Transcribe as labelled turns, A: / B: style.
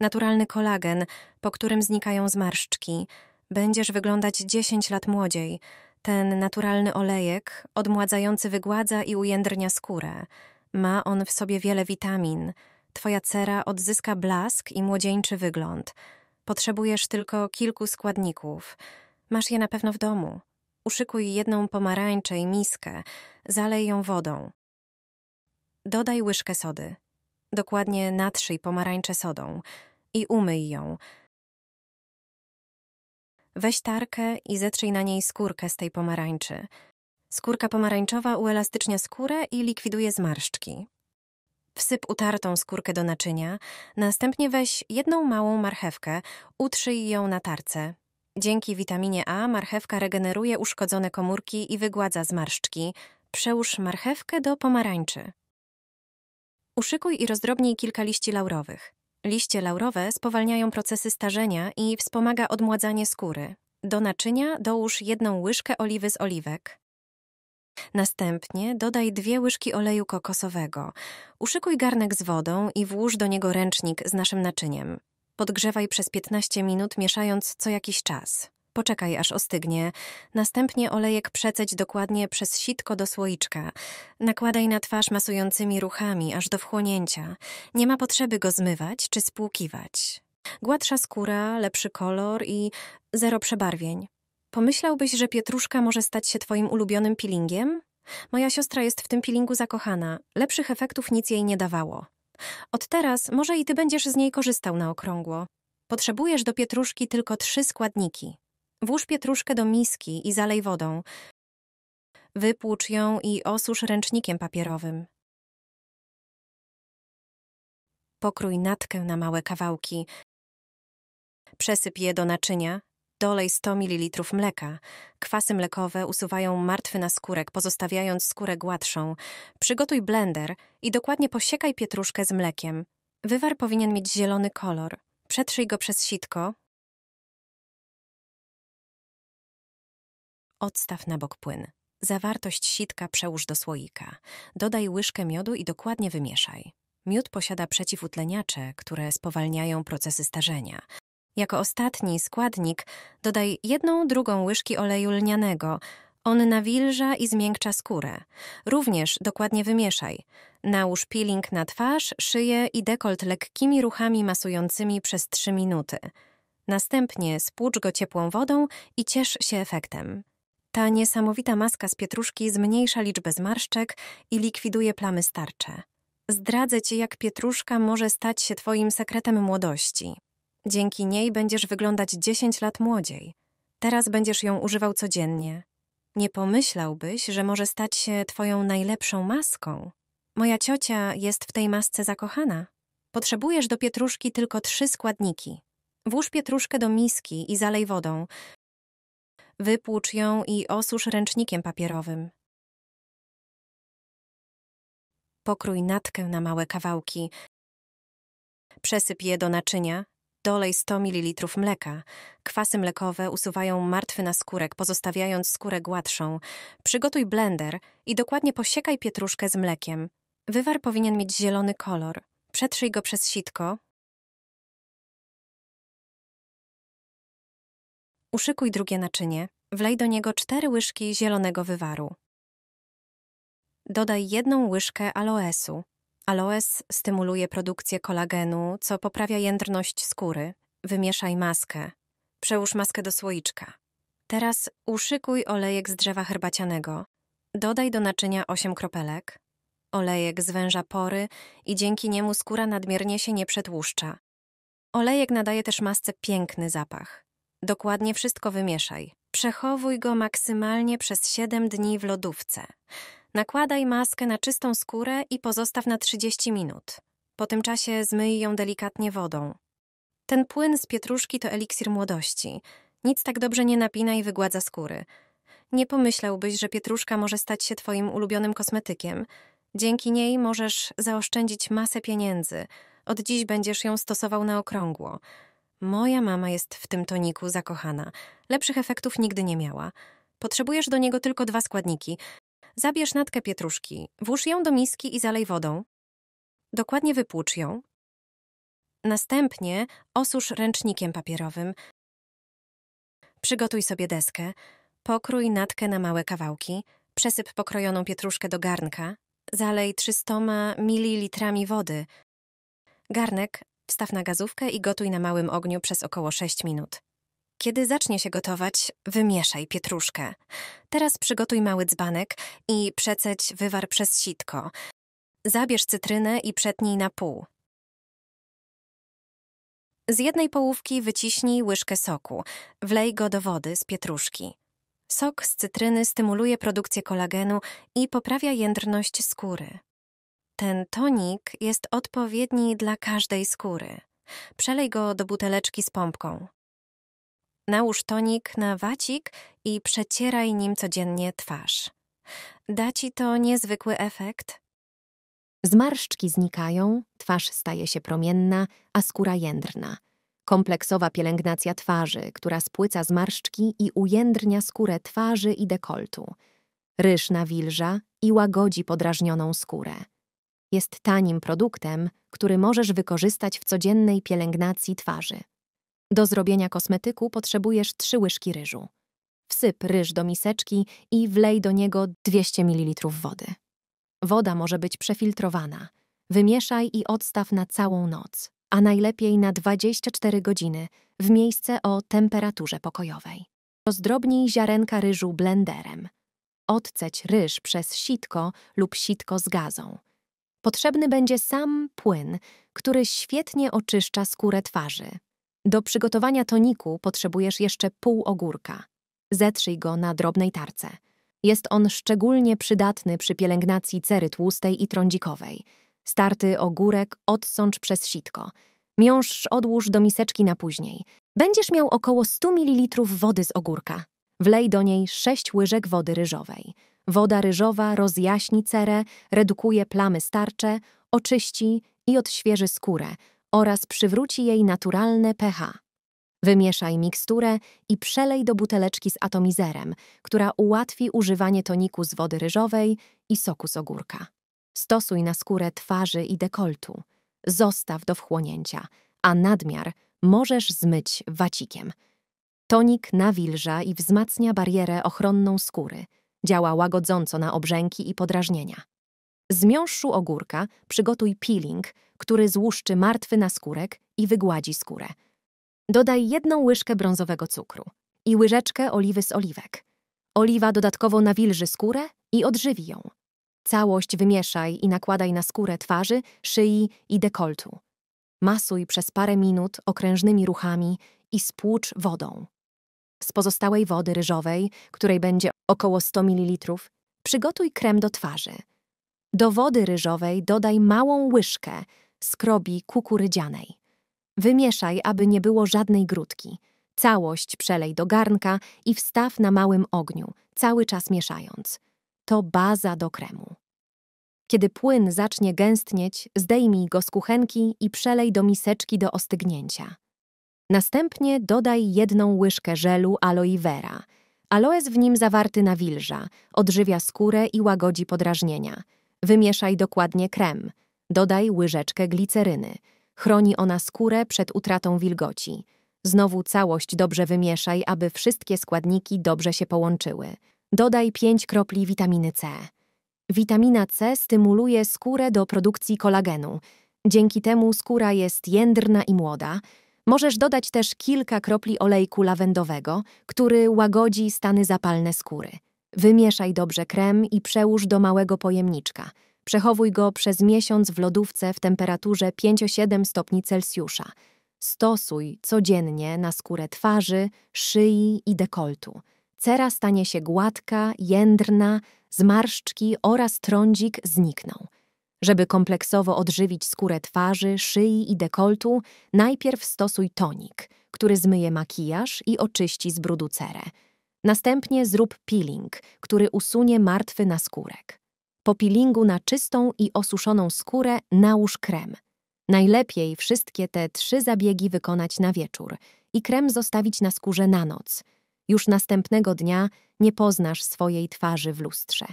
A: naturalny kolagen, po którym znikają zmarszczki. Będziesz wyglądać 10 lat młodziej. Ten naturalny olejek, odmładzający wygładza i ujędrnia skórę. Ma on w sobie wiele witamin. Twoja cera odzyska blask i młodzieńczy wygląd. Potrzebujesz tylko kilku składników. Masz je na pewno w domu. Uszykuj jedną pomarańczę i miskę, zalej ją wodą.
B: Dodaj łyżkę sody. Dokładnie natrzyj pomarańczę sodą i umyj ją. Weź tarkę i zetrzyj na niej skórkę z tej pomarańczy. Skórka pomarańczowa uelastycznia skórę i
A: likwiduje zmarszczki. Wsyp utartą skórkę do naczynia, następnie weź jedną małą marchewkę, utrzyj ją na tarce. Dzięki witaminie A marchewka regeneruje uszkodzone komórki i wygładza zmarszczki. Przełóż marchewkę do pomarańczy. Uszykuj i rozdrobnij kilka liści laurowych. Liście laurowe spowalniają procesy starzenia i wspomaga odmładzanie skóry. Do naczynia dołóż jedną łyżkę oliwy z oliwek. Następnie dodaj dwie łyżki oleju kokosowego. Uszykuj garnek z wodą i włóż do niego ręcznik z naszym naczyniem. Podgrzewaj przez 15 minut, mieszając co jakiś czas. Poczekaj, aż ostygnie. Następnie olejek przeceć dokładnie przez sitko do słoiczka. Nakładaj na twarz masującymi ruchami, aż do wchłonięcia. Nie ma potrzeby go zmywać czy spłukiwać. Gładsza skóra, lepszy kolor i zero przebarwień. Pomyślałbyś, że pietruszka może stać się twoim ulubionym peelingiem? Moja siostra jest w tym peelingu zakochana. Lepszych efektów nic jej nie dawało. Od teraz może i ty będziesz z niej korzystał na okrągło. Potrzebujesz do pietruszki tylko trzy składniki. Włóż pietruszkę do
B: miski i zalej wodą. Wypłucz ją i osusz ręcznikiem papierowym. Pokrój natkę na małe kawałki. Przesyp je do naczynia, dolej 100 ml mleka.
A: Kwasy mlekowe usuwają martwy na skórek, pozostawiając skórę gładszą.
B: Przygotuj blender i dokładnie posiekaj pietruszkę z mlekiem. Wywar powinien mieć zielony kolor. Przetrzyj go przez sitko, Odstaw na bok płyn. Zawartość sitka przełóż do słoika. Dodaj
A: łyżkę miodu i dokładnie wymieszaj. Miód posiada przeciwutleniacze, które spowalniają procesy starzenia. Jako ostatni składnik dodaj jedną drugą łyżki oleju lnianego. On nawilża i zmiękcza skórę. Również dokładnie wymieszaj. Nałóż peeling na twarz, szyję i dekolt lekkimi ruchami masującymi przez 3 minuty. Następnie spłucz go ciepłą wodą i ciesz się efektem. Ta niesamowita maska z pietruszki zmniejsza liczbę zmarszczek i likwiduje plamy starcze. Zdradzę ci, jak pietruszka może stać się twoim sekretem młodości. Dzięki niej będziesz wyglądać 10 lat młodziej. Teraz będziesz ją używał codziennie. Nie pomyślałbyś, że może stać się twoją najlepszą maską. Moja ciocia jest w tej masce zakochana. Potrzebujesz do pietruszki tylko trzy
B: składniki. Włóż pietruszkę do miski i zalej wodą. Wypłucz ją i osusz ręcznikiem papierowym. Pokrój natkę na małe kawałki. Przesyp je do naczynia, dolej 100 ml mleka. Kwasy mlekowe usuwają martwy na skórek,
A: pozostawiając skórę gładszą. Przygotuj blender i dokładnie posiekaj pietruszkę z
B: mlekiem. Wywar powinien mieć zielony kolor. Przetrzyj go przez sitko, Uszykuj drugie naczynie, wlej do niego cztery łyżki zielonego wywaru. Dodaj jedną
A: łyżkę aloesu. Aloes stymuluje produkcję kolagenu, co poprawia jędrność skóry. Wymieszaj maskę. Przełóż maskę do słoiczka. Teraz uszykuj olejek z drzewa herbacianego. Dodaj do naczynia 8 kropelek. Olejek zwęża pory i dzięki niemu skóra nadmiernie się nie przetłuszcza. Olejek nadaje też masce piękny zapach. Dokładnie wszystko wymieszaj. Przechowuj go maksymalnie przez 7 dni w lodówce. Nakładaj maskę na czystą skórę i pozostaw na 30 minut. Po tym czasie zmyj ją delikatnie wodą. Ten płyn z pietruszki to eliksir młodości. Nic tak dobrze nie napina i wygładza skóry. Nie pomyślałbyś, że pietruszka może stać się twoim ulubionym kosmetykiem. Dzięki niej możesz zaoszczędzić masę pieniędzy. Od dziś będziesz ją stosował na okrągło. Moja mama jest w tym toniku zakochana. Lepszych efektów nigdy nie miała.
B: Potrzebujesz do niego tylko dwa składniki. Zabierz natkę pietruszki, włóż ją do miski i zalej wodą. Dokładnie wypłucz ją. Następnie osusz ręcznikiem papierowym. Przygotuj sobie deskę.
A: Pokrój natkę na małe kawałki. Przesyp pokrojoną pietruszkę do garnka. Zalej 300 ml wody. Garnek Wstaw na gazówkę i gotuj na małym ogniu przez około 6 minut. Kiedy zacznie się gotować, wymieszaj
B: pietruszkę. Teraz przygotuj mały dzbanek i przeceć wywar przez sitko. Zabierz cytrynę i przetnij na pół. Z jednej połówki wyciśnij łyżkę soku. Wlej go do wody z pietruszki.
A: Sok z cytryny stymuluje produkcję kolagenu i poprawia jędrność skóry. Ten tonik jest odpowiedni dla każdej skóry. Przelej go do buteleczki z pompką. Nałóż tonik na wacik i przecieraj nim codziennie twarz. Da ci to niezwykły efekt. Zmarszczki znikają, twarz staje się promienna, a skóra jędrna. Kompleksowa pielęgnacja twarzy, która spłyca zmarszczki i ujędrnia skórę twarzy i dekoltu. Ryż nawilża i łagodzi podrażnioną skórę. Jest tanim produktem, który możesz wykorzystać w codziennej pielęgnacji twarzy. Do zrobienia kosmetyku potrzebujesz 3 łyżki ryżu. Wsyp ryż do miseczki i wlej do niego 200 ml wody. Woda może być przefiltrowana. Wymieszaj i odstaw na całą noc, a najlepiej na 24 godziny w miejsce o temperaturze pokojowej. Rozdrobnij ziarenka ryżu blenderem. Odceć ryż przez sitko lub sitko z gazą. Potrzebny będzie sam płyn, który świetnie oczyszcza skórę twarzy. Do przygotowania toniku potrzebujesz jeszcze pół ogórka. Zetrzyj go na drobnej tarce. Jest on szczególnie przydatny przy pielęgnacji cery tłustej i trądzikowej. Starty ogórek odsącz przez sitko. Miąższ odłóż do miseczki na później. Będziesz miał około 100 ml wody z ogórka. Wlej do niej 6 łyżek wody ryżowej. Woda ryżowa rozjaśni cerę, redukuje plamy starcze, oczyści i odświeży skórę oraz przywróci jej naturalne pH. Wymieszaj miksturę i przelej do buteleczki z atomizerem, która ułatwi używanie toniku z wody ryżowej i soku z ogórka. Stosuj na skórę twarzy i dekoltu. Zostaw do wchłonięcia, a nadmiar możesz zmyć wacikiem. Tonik nawilża i wzmacnia barierę ochronną skóry – Działa łagodząco na obrzęki i podrażnienia. Z miąższu ogórka przygotuj peeling, który złuszczy martwy naskórek i wygładzi skórę. Dodaj jedną łyżkę brązowego cukru i łyżeczkę oliwy z oliwek. Oliwa dodatkowo nawilży skórę i odżywi ją. Całość wymieszaj i nakładaj na skórę twarzy, szyi i dekoltu. Masuj przez parę minut okrężnymi ruchami i spłucz wodą. Z pozostałej wody ryżowej, której będzie około 100 ml, przygotuj krem do twarzy. Do wody ryżowej dodaj małą łyżkę skrobi kukurydzianej. Wymieszaj, aby nie było żadnej grudki. Całość przelej do garnka i wstaw na małym ogniu, cały czas mieszając. To baza do kremu. Kiedy płyn zacznie gęstnieć, zdejmij go z kuchenki i przelej do miseczki do ostygnięcia. Następnie dodaj jedną łyżkę żelu aloe vera. Aloes w nim zawarty nawilża, odżywia skórę i łagodzi podrażnienia. Wymieszaj dokładnie krem. Dodaj łyżeczkę gliceryny. Chroni ona skórę przed utratą wilgoci. Znowu całość dobrze wymieszaj, aby wszystkie składniki dobrze się połączyły. Dodaj 5 kropli witaminy C. Witamina C stymuluje skórę do produkcji kolagenu. Dzięki temu skóra jest jędrna i młoda. Możesz dodać też kilka kropli olejku lawendowego, który łagodzi stany zapalne skóry. Wymieszaj dobrze krem i przełóż do małego pojemniczka. Przechowuj go przez miesiąc w lodówce w temperaturze 5-7 stopni Celsjusza. Stosuj codziennie na skórę twarzy, szyi i dekoltu. Cera stanie się gładka, jędrna, zmarszczki oraz trądzik znikną. Żeby kompleksowo odżywić skórę twarzy, szyi i dekoltu, najpierw stosuj tonik, który zmyje makijaż i oczyści z brudu cerę. Następnie zrób peeling, który usunie martwy naskórek. Po peelingu na czystą i osuszoną skórę nałóż krem. Najlepiej wszystkie te trzy zabiegi wykonać na wieczór i krem zostawić na skórze na noc. Już następnego dnia nie poznasz swojej twarzy w lustrze.